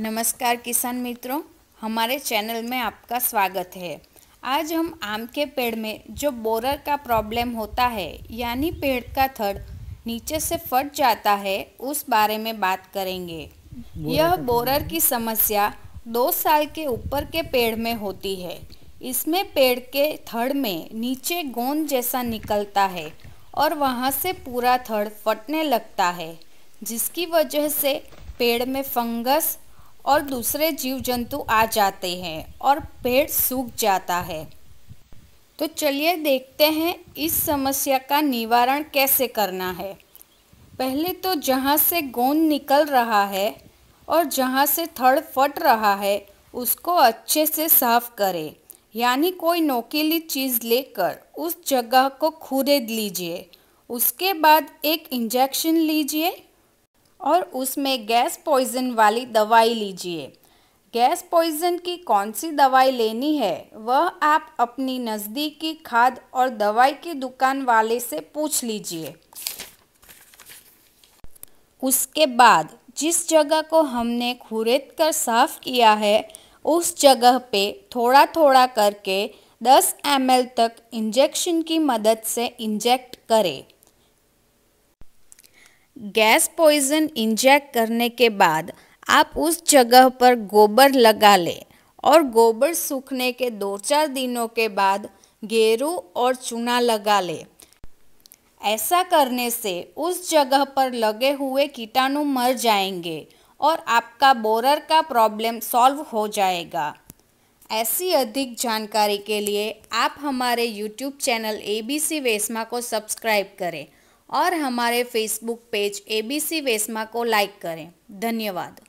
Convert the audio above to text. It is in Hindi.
नमस्कार किसान मित्रों हमारे चैनल में आपका स्वागत है आज हम आम के पेड़ में जो बोरर का प्रॉब्लम होता है यानी पेड़ का थड़ नीचे से फट जाता है उस बारे में बात करेंगे यह बोरर की समस्या दो साल के ऊपर के पेड़ में होती है इसमें पेड़ के थड़ में नीचे गोंद जैसा निकलता है और वहाँ से पूरा थड़ फटने लगता है जिसकी वजह से पेड़ में फंगस और दूसरे जीव जंतु आ जाते हैं और पेड़ सूख जाता है तो चलिए देखते हैं इस समस्या का निवारण कैसे करना है पहले तो जहाँ से गोंद निकल रहा है और जहाँ से थड़ फट रहा है उसको अच्छे से साफ करें यानी कोई नोकीली चीज़ लेकर उस जगह को खुरेद लीजिए उसके बाद एक इंजेक्शन लीजिए और उसमें गैस पॉइजन वाली दवाई लीजिए गैस पॉइजन की कौन सी दवाई लेनी है वह आप अपनी नज़दीकी खाद और दवाई की दुकान वाले से पूछ लीजिए उसके बाद जिस जगह को हमने खुरेद कर साफ किया है उस जगह पे थोड़ा थोड़ा करके 10 एम तक इंजेक्शन की मदद से इंजेक्ट करें गैस पॉइजन इंजेक्ट करने के बाद आप उस जगह पर गोबर लगा लें और गोबर सूखने के दो चार दिनों के बाद गेरू और चूना लगा लें ऐसा करने से उस जगह पर लगे हुए कीटाणु मर जाएंगे और आपका बोरर का प्रॉब्लम सॉल्व हो जाएगा ऐसी अधिक जानकारी के लिए आप हमारे YouTube channel A B C वेस्मा को सब्सक्राइब करें और हमारे Facebook page A B C वेस्मा को लाइक करें धन्यवाद